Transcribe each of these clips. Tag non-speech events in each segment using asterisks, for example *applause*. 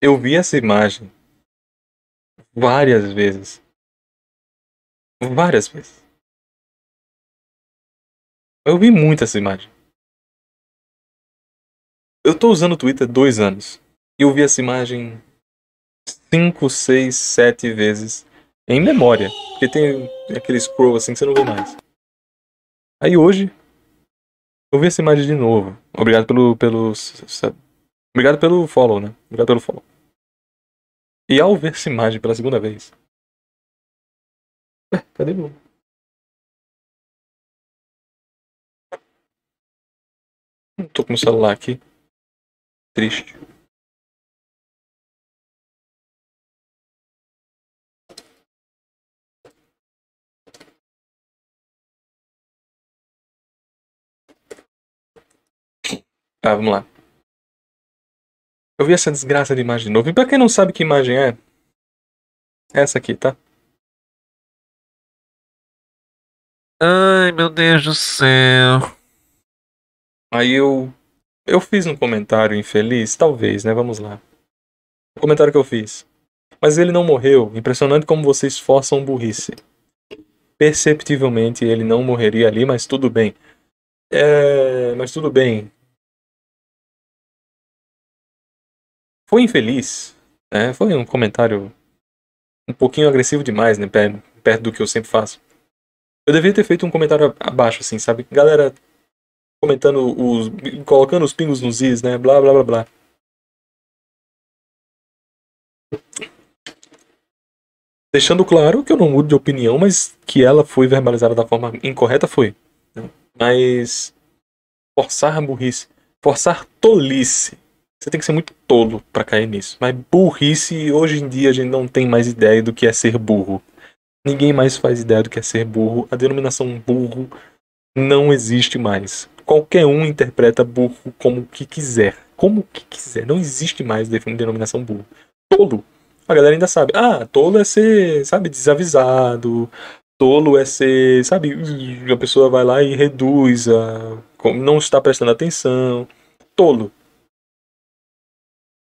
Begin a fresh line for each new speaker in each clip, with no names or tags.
Eu vi essa imagem várias vezes. Várias vezes. Eu vi muito essa imagem. Eu tô usando o Twitter dois anos. E eu vi essa imagem cinco,
seis, sete vezes em memória. Porque tem aquele scroll assim que você não vê mais.
Aí hoje, eu vi essa imagem de novo. Obrigado pelo. pelo obrigado pelo follow, né? Obrigado pelo follow. E ao ver essa imagem pela segunda vez. Ué, cadê o? tô com o celular aqui. Triste. Ah, vamos lá. Eu vi essa desgraça de imagem de novo. E pra quem não sabe que imagem é, essa aqui, tá? Ai, meu Deus do céu. Aí eu. Eu fiz
um comentário infeliz, talvez, né? Vamos lá. O comentário que eu fiz. Mas ele não morreu. Impressionante como vocês forçam burrice. Perceptivelmente ele
não morreria ali, mas tudo bem. É, mas tudo bem. foi infeliz. Né? Foi um comentário um pouquinho agressivo demais, né? Perto, do que eu sempre faço. Eu devia ter feito um comentário abaixo, assim, sabe? Galera comentando os. colocando os pingos nos is, né? Blá blá blá blá. Deixando claro que eu não mudo de opinião, mas que ela foi verbalizada da forma
incorreta foi. Né? Mas. Forçar a burrice. Forçar tolice você tem que ser muito tolo para cair nisso. Mas burrice, hoje em dia a gente não tem mais ideia do que é ser burro. Ninguém mais faz ideia do que é ser burro. A denominação burro não existe mais. Qualquer um interpreta burro como que quiser. Como que quiser. Não existe mais denominação burro. Tolo. A galera ainda sabe. Ah, tolo é ser, sabe, desavisado. Tolo é ser, sabe, a pessoa vai lá e reduz a. Não está prestando atenção. Tolo.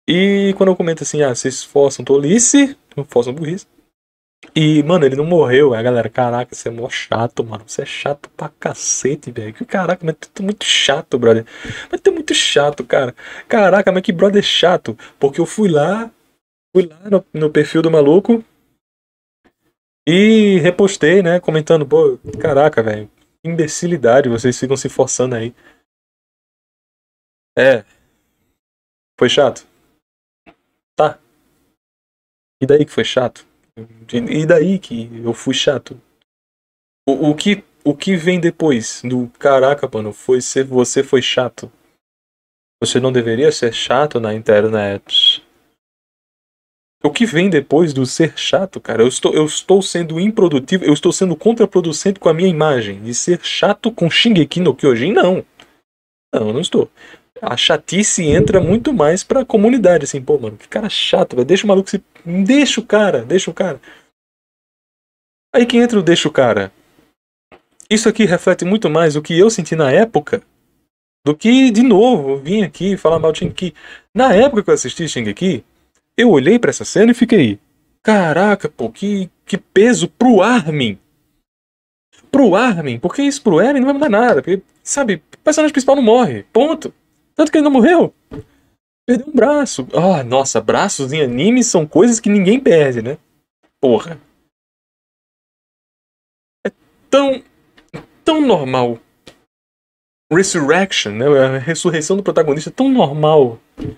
E quando eu comento assim, ah, vocês forçam tolice, forçam burrice. E, mano, ele não morreu. A galera, caraca, você é mó chato, mano. Você é chato pra cacete, velho. Caraca, mas tu é muito chato, brother. Mas tu é muito chato, cara. Caraca, mas que brother chato. Porque eu fui lá, fui lá no, no perfil do maluco e repostei, né? Comentando, pô, caraca,
velho. Imbecilidade, vocês ficam se forçando aí. É. Foi chato? Tá. E daí que foi chato? E daí que eu fui chato? O, o que
o que vem depois do caraca, mano, foi ser você foi chato. Você não deveria ser chato na internet. O que vem depois do ser chato, cara? Eu estou, eu estou sendo improdutivo, eu estou sendo contraproducente com a minha imagem. E ser chato com Shingeki no Kyojin, não. Não, não estou a chatice entra muito mais pra comunidade, assim, pô, mano, que cara chato, velho. Deixa o maluco se. Deixa o cara, deixa o cara. Aí que entra o deixa o cara. Isso aqui reflete muito mais o que eu senti na época do que, de novo, vim aqui falar mal de Shingeki. Na época que eu assisti aqui, eu olhei para essa cena e fiquei. Caraca, pô, que, que peso pro Armin! Pro Armin, porque isso pro Eren não vai mudar nada, porque, sabe, o personagem principal não morre, ponto. Tanto que ele não
morreu. Perdeu um braço. Ah, nossa, braços em animes são coisas que ninguém perde, né? Porra. É tão. tão normal. Resurrection, né? A ressurreição do protagonista é
tão normal. O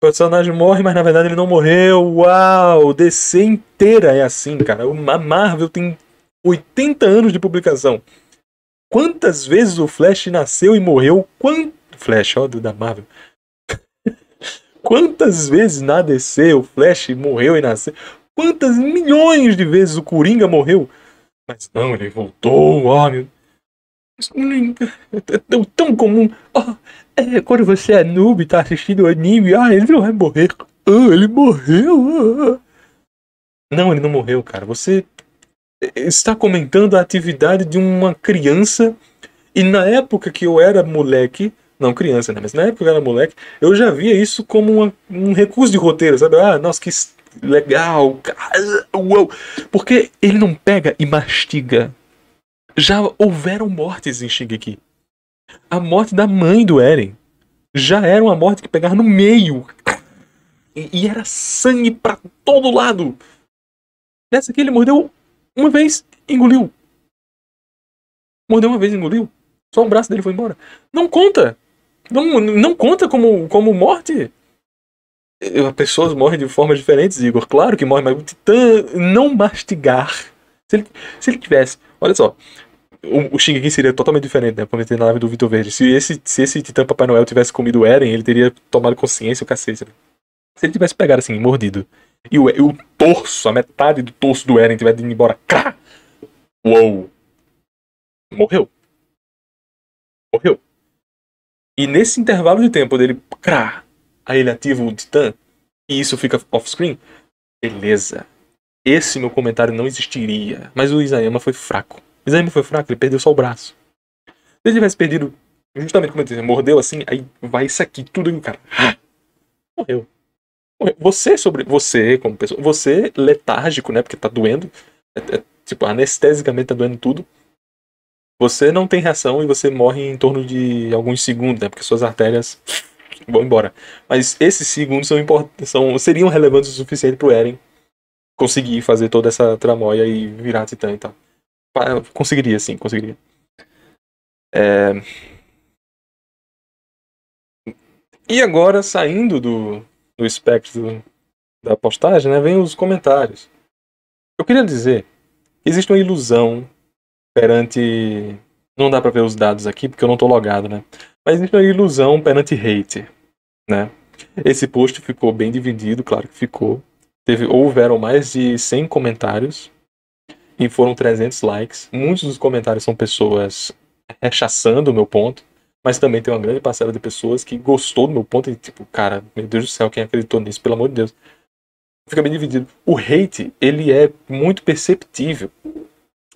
personagem morre, mas na verdade ele não morreu. Uau! DC inteira é assim, cara. A Marvel tem 80 anos de publicação. Quantas vezes o Flash nasceu e morreu? Quantas Flash, ó, do da Marvel. Quantas vezes na DC o Flash morreu e nasceu? Quantas milhões de vezes o Coringa morreu? Mas não, ele voltou, ó, ah, meu... É tão comum. Oh, é, quando você é noob e tá assistindo o anime, ah, ele não vai morrer. Oh, ele morreu. Não, ele não morreu, cara. Você está comentando a atividade de uma criança e na época que eu era moleque, não criança, né? Mas na época eu era moleque, eu já via isso como uma, um recurso de roteiro, sabe? Ah, nossa, que legal, cara, uou. Porque ele não pega e mastiga. Já houveram mortes em aqui. A morte da mãe do Eren já era uma morte que pegava no meio. E, e era sangue para todo lado.
Nessa aqui ele mordeu uma vez, engoliu. Mordeu uma vez, engoliu. Só um braço dele foi embora. Não conta! Não, não conta
como, como morte? Pessoas morrem de formas diferentes, Igor. Claro que morre, mas o titã não mastigar. Se ele, se ele tivesse. Olha só. O, o Shingeki seria totalmente diferente, né? meter na nave do Vitor Verde. Se esse, se esse titã Papai Noel tivesse comido o Eren, ele teria tomado consciência o cacete. Né? Se ele tivesse pegado assim, mordido, e o, e o torso, a metade do torso do Eren tivesse indo embora, crá! Uou! Morreu. Morreu. E nesse intervalo de tempo dele, crá, aí ele ativa o Titã, e isso fica off-screen, beleza. Esse meu comentário não existiria. Mas o Isayama foi fraco. O Isayama foi fraco, ele perdeu só o braço. Se ele tivesse perdido, justamente como eu disse, mordeu assim, aí vai isso aqui, tudo em cara. Ah! Morreu. Morreu. Você sobre. Você, como pessoa. Você letárgico, né? Porque tá doendo. É, é, tipo, anestesicamente tá doendo tudo. Você não tem reação e você morre em torno de alguns segundos, né? Porque suas artérias *laughs* vão embora. Mas esses segundos são, são seriam relevantes o suficiente pro Eren conseguir fazer toda essa tramóia e virar titã e tal. Conseguiria, sim, conseguiria.
É... E agora, saindo do, do espectro da postagem, né, vem os comentários.
Eu queria dizer que existe uma ilusão perante. Não dá para ver os dados aqui porque eu não estou logado, né? Mas isso é ilusão perante hate, né? Esse post ficou bem dividido, claro que ficou. Teve, houveram mais de 100 comentários e foram 300 likes. Muitos dos comentários são pessoas rechaçando o meu ponto, mas também tem uma grande parcela de pessoas que gostou do meu ponto e tipo, cara, meu Deus do céu, quem acreditou nisso, pelo amor de Deus. Fica bem dividido. O hate, ele é muito perceptível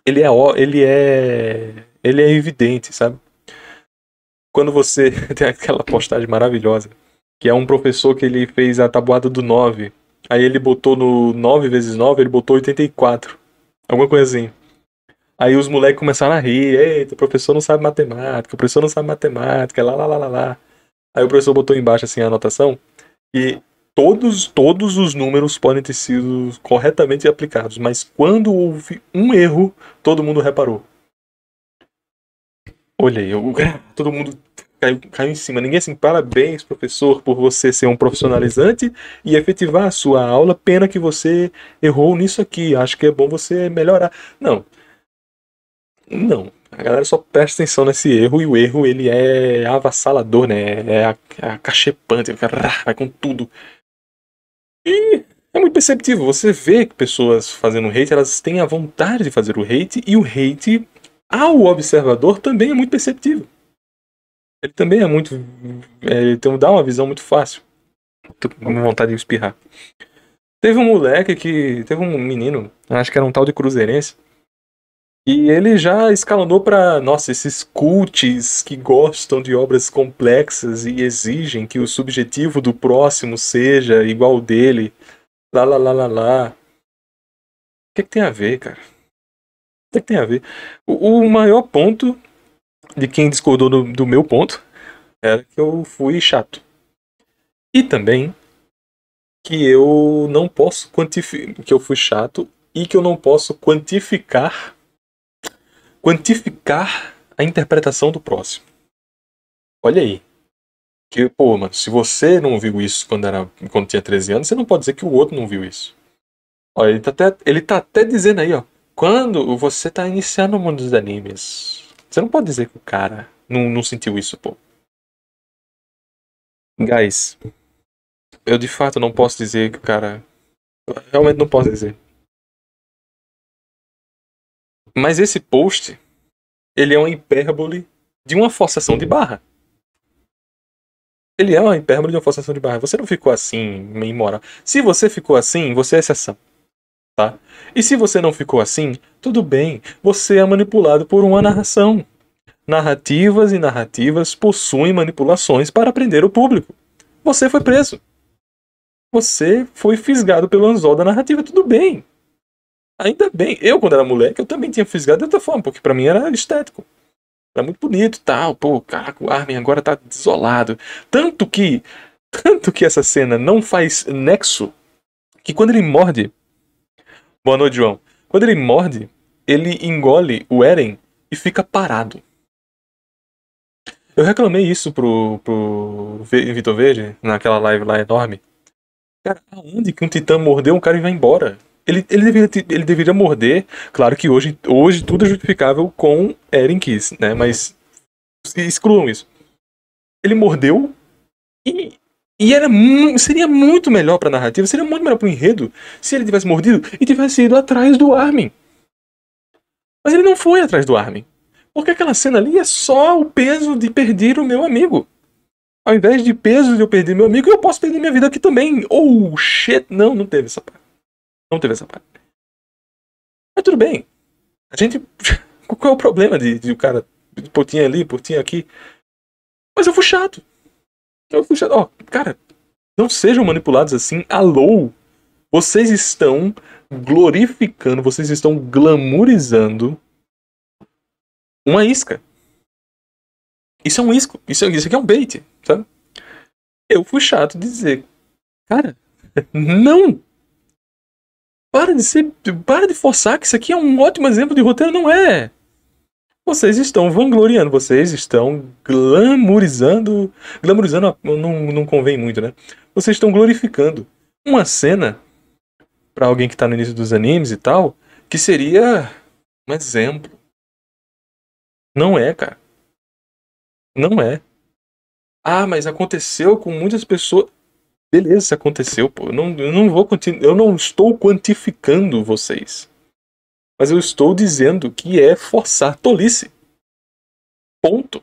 ele é ele é ele é evidente, sabe? Quando você *laughs* tem aquela postagem maravilhosa, que é um professor que ele fez a tabuada do 9, aí ele botou no 9 vezes 9, ele botou 84. Alguma coisa assim. Aí os moleques começaram a rir, eita, o professor não sabe matemática, o professor não sabe matemática, lá lá lá lá lá. Aí o professor botou embaixo assim a anotação e todos, todos os números podem ter sido corretamente aplicados, mas quando houve um erro, todo mundo reparou. Olha aí, *laughs* todo mundo caiu, caiu em cima. Ninguém assim, parabéns, professor, por você ser um profissionalizante e efetivar a sua aula. Pena que você errou nisso aqui. Acho que é bom você melhorar. Não. Não. A galera só presta atenção nesse erro e o erro ele é avassalador, né? É acachepante, é vai com tudo. E é muito perceptível. Você vê que pessoas fazendo hate, elas têm a vontade de fazer o hate, e o hate ao observador também é muito perceptível. Ele também é muito. É, ele tem, dá uma visão muito fácil. Tô com vontade de espirrar. Teve um moleque que. Teve um menino, acho que era um tal de Cruzeirense e ele já escalonou para, nossa, esses cults que gostam de obras complexas e exigem que o subjetivo do próximo seja igual ao dele. Lá, lá, lá, lá, lá. O que, é que tem a ver, cara? O que, é que tem a ver? O, o, maior ponto de quem discordou do, do meu ponto era que eu fui chato. E também que eu não posso quantificar. que eu fui chato e que eu não posso quantificar Quantificar a interpretação do próximo. Olha aí. Que, pô, mano, se você não viu isso quando, era, quando tinha 13 anos, você não pode dizer que o outro não viu isso. Olha, ele tá até, ele tá até dizendo aí, ó. Quando você tá iniciando o mundo dos animes, você não pode dizer que o cara não, não sentiu isso, pô.
Guys, eu de fato não posso dizer que o cara. realmente não posso dizer. Mas esse post, ele é uma hipérbole de uma forçação de barra. Ele é uma
hipérbole de uma forçação de barra. Você não ficou assim, meio moral. Se você ficou assim, você é exceção. Tá? E se você não ficou assim, tudo bem. Você é manipulado por uma narração. Narrativas e narrativas possuem manipulações para prender o público. Você foi preso. Você foi fisgado pelo anzol da narrativa, tudo bem. Ainda bem, eu quando era moleque, eu também tinha fisgado de outra forma, porque para mim era estético. Era muito bonito tal. Pô, caraca, o Armin agora tá desolado. Tanto que. *laughs* Tanto que essa cena não faz nexo. Que quando ele morde. Boa noite, João. Quando ele morde, ele engole o Eren e fica parado. Eu reclamei isso pro, pro Vitor Verde, naquela live lá enorme. Cara, aonde que um titã mordeu um cara e vai embora? ele, ele, deveria, ele deveria morder. Claro que hoje, hoje tudo é justificável com Eren Kiss, né? Uhum. Mas excluam isso. Ele mordeu e, e era seria muito melhor pra narrativa, seria muito melhor pro enredo se ele tivesse mordido e tivesse ido atrás do Armin. Mas ele não foi atrás do Armin. Porque aquela cena ali é só o peso de perder o meu amigo. Ao invés de peso de eu perder meu amigo, eu posso perder minha vida aqui também. Oh, shit. Não, não teve essa parte. Não teve essa parte. Mas tudo bem. A gente. *laughs* Qual é o problema de, de o cara. Portinha ali, portinha aqui. Mas eu fui chato. Eu fui chato. Ó, oh, cara, não sejam manipulados assim. Alô! Vocês estão glorificando, vocês estão glamorizando uma
isca. Isso é um isco. Isso, isso aqui é um bait, sabe? Eu fui chato de dizer, cara, *laughs* não! Para
de ser. Para de forçar que isso aqui é um ótimo exemplo de roteiro, não é? Vocês estão vangloriando, vocês estão glamorizando. Glamorizando não, não convém muito, né? Vocês estão glorificando uma cena para alguém que tá no início
dos animes e tal, que seria um exemplo. Não é, cara. Não é. Ah, mas aconteceu com
muitas pessoas. Beleza, isso aconteceu, pô. Eu não, eu não vou Eu não estou quantificando vocês. Mas eu estou dizendo que é forçar tolice. Ponto.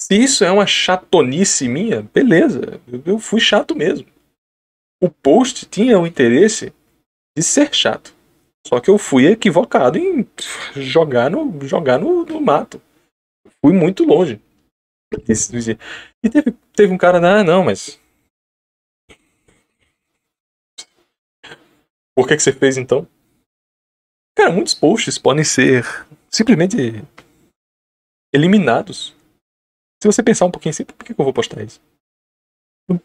Se isso é uma chatonice minha, beleza. Eu, eu fui chato mesmo. O post tinha o interesse de ser chato. Só que eu fui equivocado em jogar no, jogar
no, no mato. Fui muito longe. E teve, teve um cara, ah, não, mas
Por que, que você fez então? Cara, muitos posts podem ser simplesmente eliminados.
Se você pensar um pouquinho assim, por que, que eu vou
postar isso?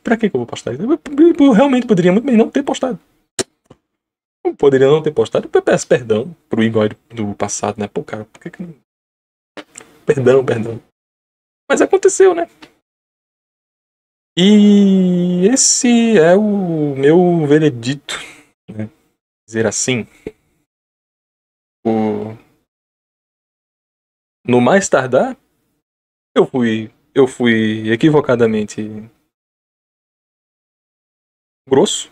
Pra que, que eu vou postar isso? Eu, eu, eu realmente poderia muito bem não ter postado.
Eu poderia não ter postado. Eu peço perdão pro Igor do passado, né? Pô, cara, por que que não... Perdão, perdão. Mas aconteceu, né? E esse é o meu veredito. Né? dizer assim, o... no mais tardar, eu fui, eu fui equivocadamente grosso.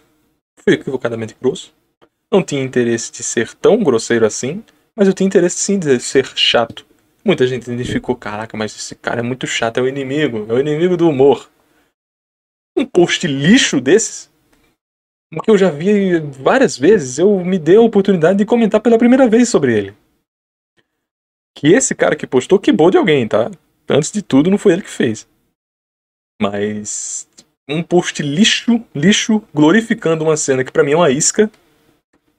Fui equivocadamente grosso.
Não tinha interesse de ser tão grosseiro assim, mas eu tinha interesse sim de ser chato. Muita gente identificou, caraca, mas esse cara é muito chato, é o inimigo, é o inimigo do humor. Um post lixo desses o que eu já vi várias vezes, eu me dei a oportunidade de comentar pela primeira vez sobre ele. Que esse cara que postou bom de alguém, tá? Antes de tudo, não foi ele que fez. Mas um post lixo, lixo, glorificando uma cena que para mim é uma isca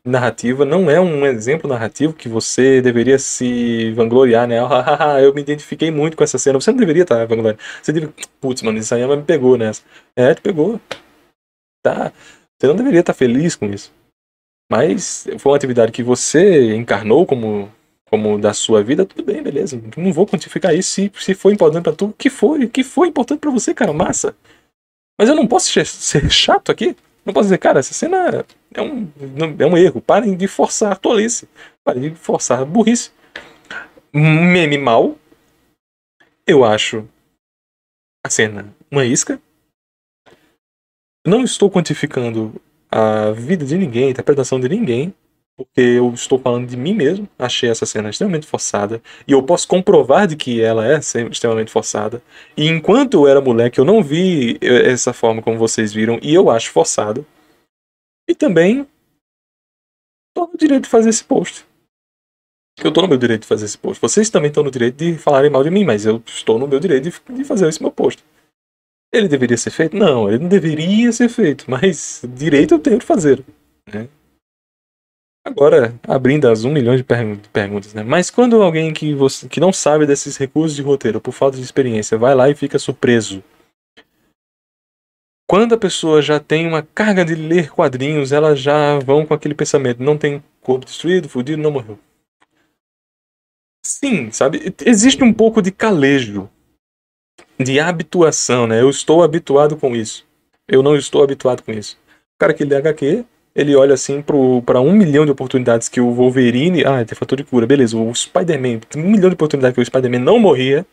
narrativa, não é um exemplo narrativo que você deveria se vangloriar, né? Ah, ah, ah, eu me identifiquei muito com essa cena. Você não deveria estar tá, vangloriando. Você deveria. Putz, mano, isso aí é, me pegou nessa. É, te pegou. Tá. Você não deveria estar feliz com isso. Mas foi uma atividade que você encarnou como, como da sua vida, tudo bem, beleza. Não vou quantificar isso se, se foi importante para tu. que foi? que foi importante para você, cara? Massa. Mas eu não posso ser chato aqui. Não posso dizer, cara, essa cena é um, é um erro. Parem de forçar tolice. Parem de forçar burrice. Meme mal. Eu acho a cena uma isca não estou quantificando a vida de ninguém, a interpretação de ninguém, porque eu estou falando de mim mesmo. Achei essa cena extremamente forçada e eu posso comprovar de que ela é extremamente forçada. E enquanto eu era moleque, eu não vi eh, essa forma como vocês viram e eu acho forçado. E também estou no direito de fazer esse post. Eu estou no meu direito de fazer esse post. Vocês também estão no direito de falarem mal de mim, mas eu estou no meu direito de fazer esse meu post. Ele deveria ser feito? Não, ele não deveria ser feito, mas direito eu tenho de fazer. Né? Agora, abrindo as um milhão de pergun perguntas, né? Mas quando alguém que, você, que não sabe desses recursos de roteiro por falta de experiência vai lá e fica surpreso. Quando a pessoa já tem uma carga de ler quadrinhos, elas já vão com aquele pensamento: não tem corpo destruído, fudido, não morreu. Sim, sabe? Existe um pouco de calejo de habituação, né? Eu estou habituado com isso. Eu não estou habituado com isso. O cara que lê HQ, ele olha assim para um milhão de oportunidades que o Wolverine. Ah, tem fator de cura, beleza. O Spider-Man, um milhão de oportunidades que o Spider-Man não morria.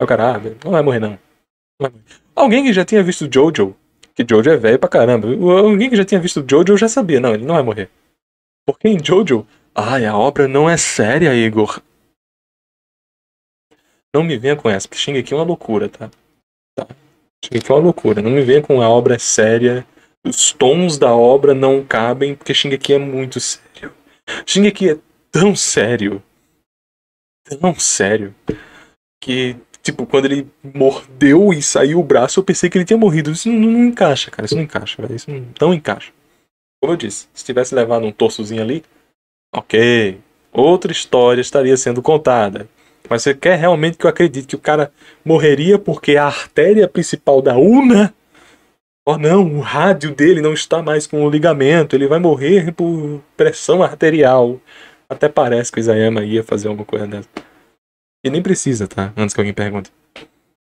Aí o cara, ah, não vai morrer não. não vai morrer. Alguém que já tinha visto Jojo, que Jojo é velho pra caramba. Alguém que já tinha visto Jojo já sabia, não, ele não vai morrer. Porque em Jojo, ai, a obra não é séria, Igor. Não me venha com essa, porque aqui é uma loucura, tá? tá? Shingeki é uma loucura. Não me venha com a obra séria. Os tons da obra não cabem, porque aqui é muito sério. aqui é tão sério. Tão sério. Que, tipo, quando ele mordeu e saiu o braço, eu pensei que ele tinha morrido. Isso não, não encaixa, cara. Isso não encaixa, velho. Isso não, não encaixa. Como eu disse, se tivesse levado um torçozinho ali, ok. Outra história estaria sendo contada. Mas você quer realmente que eu acredite que o cara morreria porque a artéria principal da una? Oh não, o rádio dele não está mais com o ligamento, ele vai morrer por pressão arterial. Até parece que o Isayama ia fazer alguma coisa dessa. E nem precisa, tá? Antes que alguém pergunte.